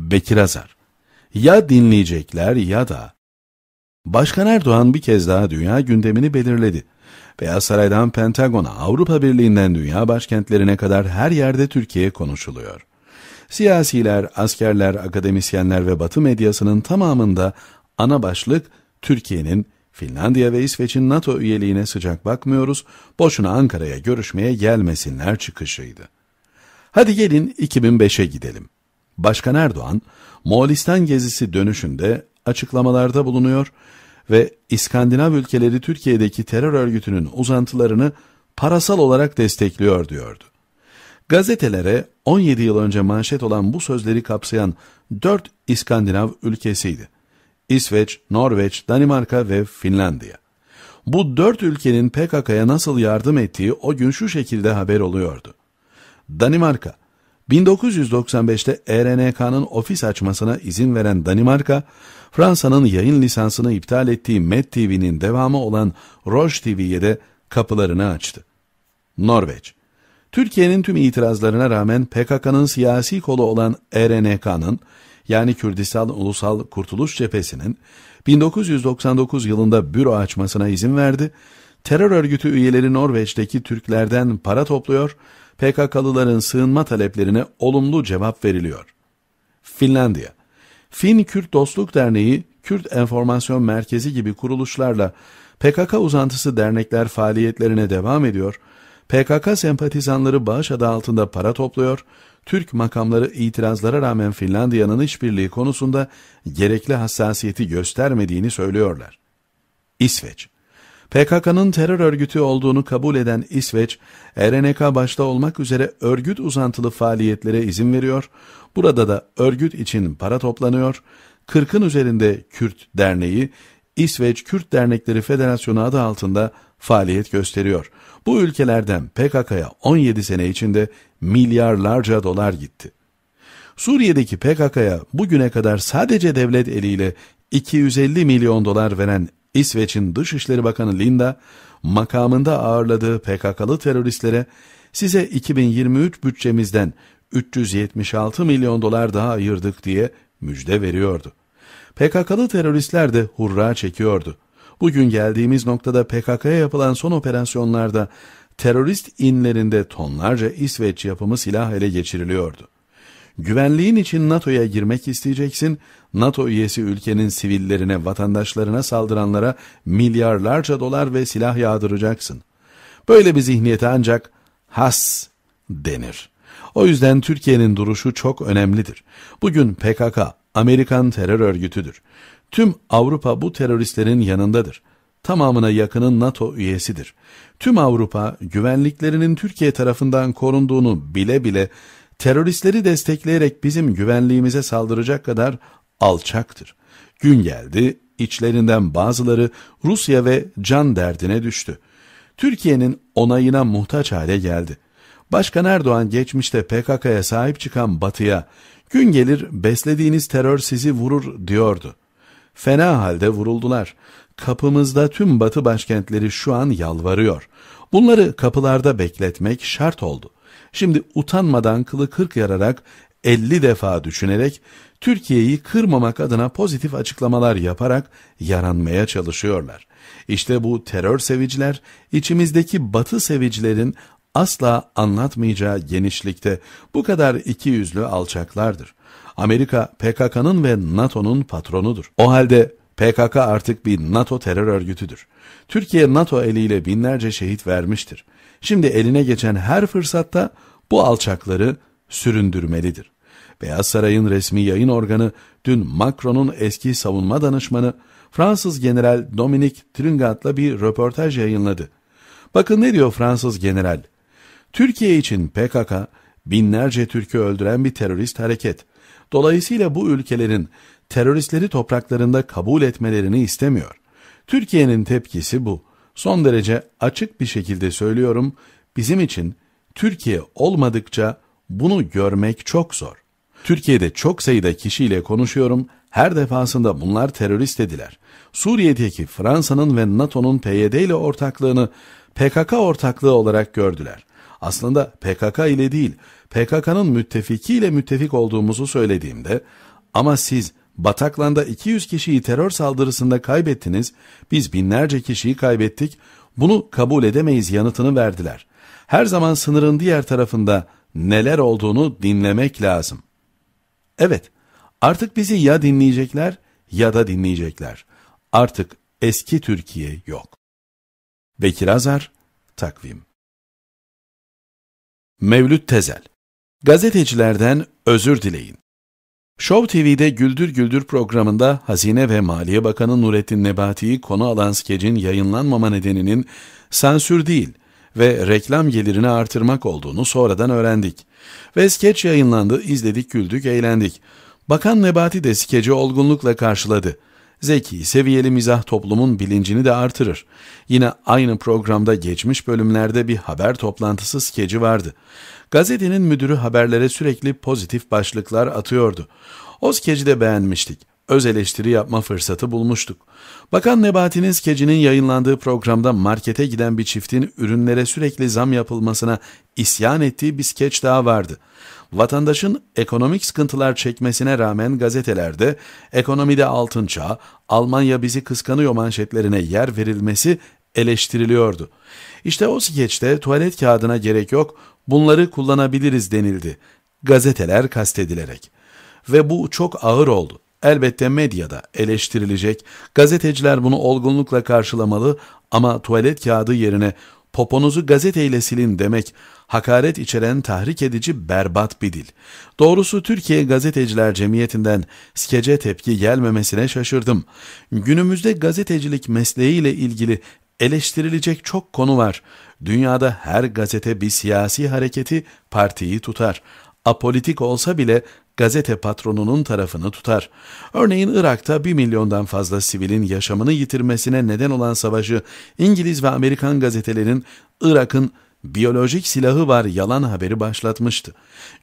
Bekir Azar. Ya dinleyecekler ya da. Başkan Erdoğan bir kez daha dünya gündemini belirledi. Beyaz Saray'dan Pentagon'a, Avrupa Birliği'nden dünya başkentlerine kadar her yerde Türkiye konuşuluyor. Siyasiler, askerler, akademisyenler ve batı medyasının tamamında ana başlık Türkiye'nin Finlandiya ve İsveç'in NATO üyeliğine sıcak bakmıyoruz, boşuna Ankara'ya görüşmeye gelmesinler çıkışıydı. Hadi gelin 2005'e gidelim. Başkan Erdoğan, Moğolistan gezisi dönüşünde açıklamalarda bulunuyor ve İskandinav ülkeleri Türkiye'deki terör örgütünün uzantılarını parasal olarak destekliyor diyordu. Gazetelere 17 yıl önce manşet olan bu sözleri kapsayan 4 İskandinav ülkesiydi. İsveç, Norveç, Danimarka ve Finlandiya. Bu dört ülkenin PKK'ya nasıl yardım ettiği o gün şu şekilde haber oluyordu. Danimarka, 1995'te ERNK'nın ofis açmasına izin veren Danimarka, Fransa'nın yayın lisansını iptal ettiği Met TV'nin devamı olan Roj TV'ye de kapılarını açtı. Norveç Türkiye'nin tüm itirazlarına rağmen PKK'nın siyasi kolu olan ERNK'nın yani Kürdistan Ulusal Kurtuluş Cephesi'nin 1999 yılında büro açmasına izin verdi. Terör örgütü üyeleri Norveç'teki Türklerden para topluyor PKK'lıların sığınma taleplerine olumlu cevap veriliyor. Finlandiya Fin-Kürt Dostluk Derneği, Kürt Enformasyon Merkezi gibi kuruluşlarla PKK uzantısı dernekler faaliyetlerine devam ediyor, PKK sempatizanları bağış adı altında para topluyor, Türk makamları itirazlara rağmen Finlandiya'nın işbirliği konusunda gerekli hassasiyeti göstermediğini söylüyorlar. İsveç PKK'nın terör örgütü olduğunu kabul eden İsveç, RNK başta olmak üzere örgüt uzantılı faaliyetlere izin veriyor, burada da örgüt için para toplanıyor, 40'ın üzerinde Kürt Derneği, İsveç Kürt Dernekleri Federasyonu adı altında faaliyet gösteriyor. Bu ülkelerden PKK'ya 17 sene içinde milyarlarca dolar gitti. Suriye'deki PKK'ya bugüne kadar sadece devlet eliyle 250 milyon dolar veren İsveç'in Dışişleri Bakanı Linda makamında ağırladığı PKK'lı teröristlere size 2023 bütçemizden 376 milyon dolar daha ayırdık diye müjde veriyordu. PKK'lı teröristler de hurra çekiyordu. Bugün geldiğimiz noktada PKK'ya yapılan son operasyonlarda terörist inlerinde tonlarca İsveç yapımı silah ele geçiriliyordu. Güvenliğin için NATO'ya girmek isteyeceksin, NATO üyesi ülkenin sivillerine, vatandaşlarına saldıranlara milyarlarca dolar ve silah yağdıracaksın. Böyle bir zihniyete ancak has denir. O yüzden Türkiye'nin duruşu çok önemlidir. Bugün PKK, Amerikan terör örgütüdür. Tüm Avrupa bu teröristlerin yanındadır tamamına yakının NATO üyesidir. Tüm Avrupa güvenliklerinin Türkiye tarafından korunduğunu bile bile teröristleri destekleyerek bizim güvenliğimize saldıracak kadar alçaktır. Gün geldi, içlerinden bazıları Rusya ve can derdine düştü. Türkiye'nin onayına muhtaç hale geldi. Başkan Erdoğan geçmişte PKK'ya sahip çıkan batıya, gün gelir beslediğiniz terör sizi vurur diyordu. Fena halde vuruldular. Kapımızda tüm batı başkentleri şu an yalvarıyor. Bunları kapılarda bekletmek şart oldu. Şimdi utanmadan kılı kırk yararak elli defa düşünerek Türkiye'yi kırmamak adına pozitif açıklamalar yaparak yaranmaya çalışıyorlar. İşte bu terör seviciler içimizdeki batı sevicilerin asla anlatmayacağı genişlikte bu kadar iki yüzlü alçaklardır. Amerika PKK'nın ve NATO'nun patronudur. O halde PKK artık bir NATO terör örgütüdür. Türkiye NATO eliyle binlerce şehit vermiştir. Şimdi eline geçen her fırsatta bu alçakları süründürmelidir. Beyaz Saray'ın resmi yayın organı dün Macron'un eski savunma danışmanı Fransız General Dominic Tringat'la bir röportaj yayınladı. Bakın ne diyor Fransız General? Türkiye için PKK binlerce Türk'ü öldüren bir terörist hareket. Dolayısıyla bu ülkelerin teröristleri topraklarında kabul etmelerini istemiyor. Türkiye'nin tepkisi bu. Son derece açık bir şekilde söylüyorum, bizim için Türkiye olmadıkça bunu görmek çok zor. Türkiye'de çok sayıda kişiyle konuşuyorum, her defasında bunlar terörist dediler. Suriye'deki Fransa'nın ve NATO'nun PYD ile ortaklığını PKK ortaklığı olarak gördüler. Aslında PKK ile değil, PKK'nın müttefikiyle müttefik olduğumuzu söylediğimde ama siz Bataklan'da 200 kişiyi terör saldırısında kaybettiniz, biz binlerce kişiyi kaybettik, bunu kabul edemeyiz yanıtını verdiler. Her zaman sınırın diğer tarafında neler olduğunu dinlemek lazım. Evet, artık bizi ya dinleyecekler ya da dinleyecekler. Artık eski Türkiye yok. Bekir Azar, Takvim Mevlüt Tezel Gazetecilerden özür dileyin. Show TV'de Güldür Güldür programında Hazine ve Maliye Bakanı Nurettin Nebati'yi konu alan skecin yayınlanmama nedeninin sansür değil ve reklam gelirini artırmak olduğunu sonradan öğrendik. Ve skeç yayınlandı, izledik, güldük, eğlendik. Bakan Nebati de skeci olgunlukla karşıladı. Zeki, seviyeli mizah toplumun bilincini de artırır. Yine aynı programda geçmiş bölümlerde bir haber toplantısı skeci vardı. Gazetenin müdürü haberlere sürekli pozitif başlıklar atıyordu. O skeci de beğenmiştik. Öz eleştiri yapma fırsatı bulmuştuk. Bakan Nebati'nin skecinin yayınlandığı programda markete giden bir çiftin ürünlere sürekli zam yapılmasına isyan ettiği bir skeç daha vardı.'' vatandaşın ekonomik sıkıntılar çekmesine rağmen gazetelerde ekonomide altın çağ, Almanya bizi kıskanıyor manşetlerine yer verilmesi eleştiriliyordu. İşte o skeçte tuvalet kağıdına gerek yok, bunları kullanabiliriz denildi. Gazeteler kastedilerek. Ve bu çok ağır oldu. Elbette medyada eleştirilecek, gazeteciler bunu olgunlukla karşılamalı ama tuvalet kağıdı yerine poponuzu gazeteyle silin demek hakaret içeren tahrik edici berbat bir dil. Doğrusu Türkiye Gazeteciler Cemiyeti'nden skece tepki gelmemesine şaşırdım. Günümüzde gazetecilik mesleğiyle ilgili eleştirilecek çok konu var. Dünyada her gazete bir siyasi hareketi, partiyi tutar. Apolitik olsa bile gazete patronunun tarafını tutar. Örneğin Irak'ta 1 milyondan fazla sivilin yaşamını yitirmesine neden olan savaşı İngiliz ve Amerikan gazetelerin Irak'ın biyolojik silahı var yalan haberi başlatmıştı.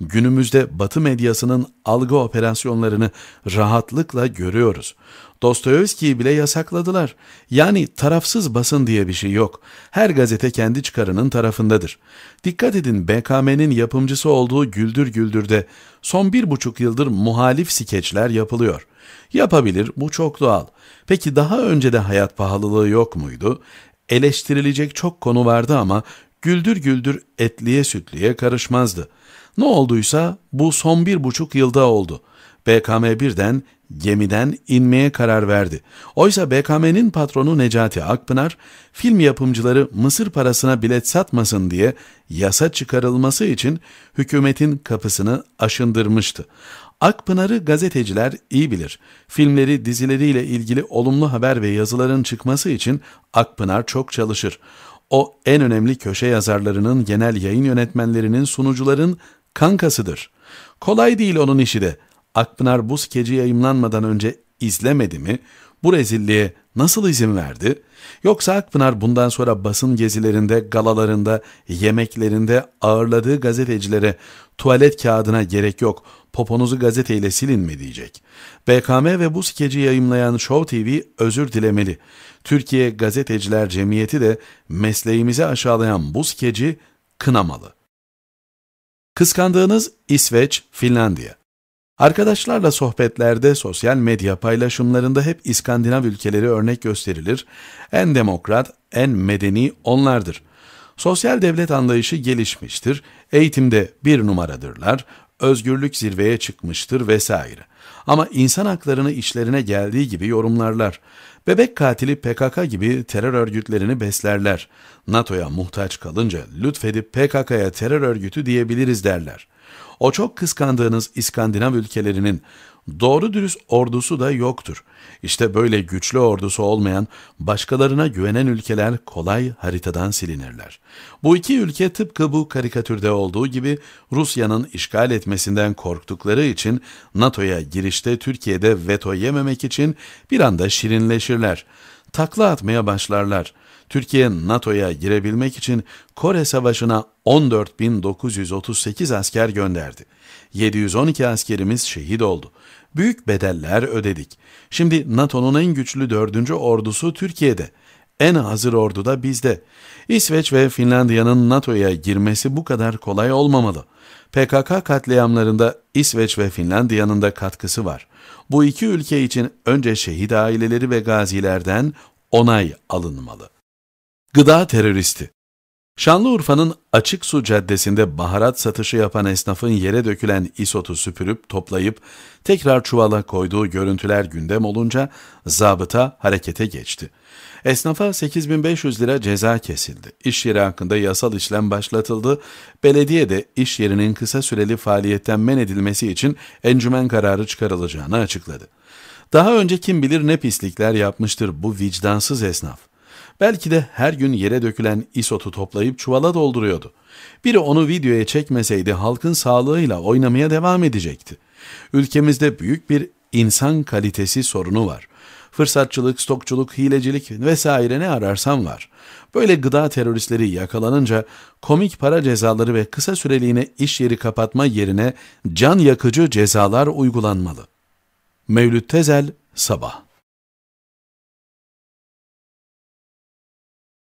Günümüzde Batı medyasının algı operasyonlarını rahatlıkla görüyoruz. Dostoyevski'yi bile yasakladılar. Yani tarafsız basın diye bir şey yok. Her gazete kendi çıkarının tarafındadır. Dikkat edin BKM'nin yapımcısı olduğu Güldür Güldür'de son bir buçuk yıldır muhalif skeçler yapılıyor. Yapabilir, bu çok doğal. Peki daha önce de hayat pahalılığı yok muydu? Eleştirilecek çok konu vardı ama güldür güldür etliye sütliye karışmazdı. Ne olduysa bu son bir buçuk yılda oldu. BKM birden gemiden inmeye karar verdi. Oysa BKM'nin patronu Necati Akpınar, film yapımcıları Mısır parasına bilet satmasın diye yasa çıkarılması için hükümetin kapısını aşındırmıştı. Akpınar'ı gazeteciler iyi bilir. Filmleri, dizileriyle ilgili olumlu haber ve yazıların çıkması için Akpınar çok çalışır. O en önemli köşe yazarlarının, genel yayın yönetmenlerinin, sunucuların kankasıdır. Kolay değil onun işi de. Akpınar bu skeci yayımlanmadan önce izlemedi mi, bu rezilliğe nasıl izin verdi? Yoksa Akpınar bundan sonra basın gezilerinde, galalarında, yemeklerinde ağırladığı gazetecilere tuvalet kağıdına gerek yok, poponuzu gazeteyle silin mi diyecek? BKM ve bu skeci yayımlayan Show TV özür dilemeli. Türkiye Gazeteciler Cemiyeti de mesleğimizi aşağılayan bu skeci kınamalı. Kıskandığınız İsveç, Finlandiya Arkadaşlarla sohbetlerde, sosyal medya paylaşımlarında hep İskandinav ülkeleri örnek gösterilir. En demokrat, en medeni onlardır. Sosyal devlet anlayışı gelişmiştir, eğitimde bir numaradırlar, özgürlük zirveye çıkmıştır vesaire. Ama insan haklarını işlerine geldiği gibi yorumlarlar. Bebek katili PKK gibi terör örgütlerini beslerler. NATO'ya muhtaç kalınca lütfedip PKK'ya terör örgütü diyebiliriz derler. O çok kıskandığınız İskandinav ülkelerinin Doğru dürüst ordusu da yoktur. İşte böyle güçlü ordusu olmayan, başkalarına güvenen ülkeler kolay haritadan silinirler. Bu iki ülke tıpkı bu karikatürde olduğu gibi Rusya'nın işgal etmesinden korktukları için NATO'ya girişte Türkiye'de veto yememek için bir anda şirinleşirler. Takla atmaya başlarlar. Türkiye NATO'ya girebilmek için Kore Savaşı'na 14.938 asker gönderdi. 712 askerimiz şehit oldu. Büyük bedeller ödedik. Şimdi NATO'nun en güçlü dördüncü ordusu Türkiye'de. En hazır ordu da bizde. İsveç ve Finlandiya'nın NATO'ya girmesi bu kadar kolay olmamalı. PKK katliamlarında İsveç ve Finlandiya'nın da katkısı var. Bu iki ülke için önce şehit aileleri ve gazilerden onay alınmalı. Gıda teröristi. Şanlıurfa'nın Açık Su Caddesi'nde baharat satışı yapan esnafın yere dökülen isotu süpürüp toplayıp tekrar çuvala koyduğu görüntüler gündem olunca zabıta harekete geçti. Esnafa 8500 lira ceza kesildi. İş yeri hakkında yasal işlem başlatıldı. Belediye de iş yerinin kısa süreli faaliyetten men edilmesi için encümen kararı çıkarılacağını açıkladı. Daha önce kim bilir ne pislikler yapmıştır bu vicdansız esnaf. Belki de her gün yere dökülen isotu toplayıp çuvala dolduruyordu. Biri onu videoya çekmeseydi halkın sağlığıyla oynamaya devam edecekti. Ülkemizde büyük bir insan kalitesi sorunu var. Fırsatçılık, stokçuluk, hilecilik vesaire ne ararsam var. Böyle gıda teröristleri yakalanınca komik para cezaları ve kısa süreliğine iş yeri kapatma yerine can yakıcı cezalar uygulanmalı. Mevlüt Tezel, Sabah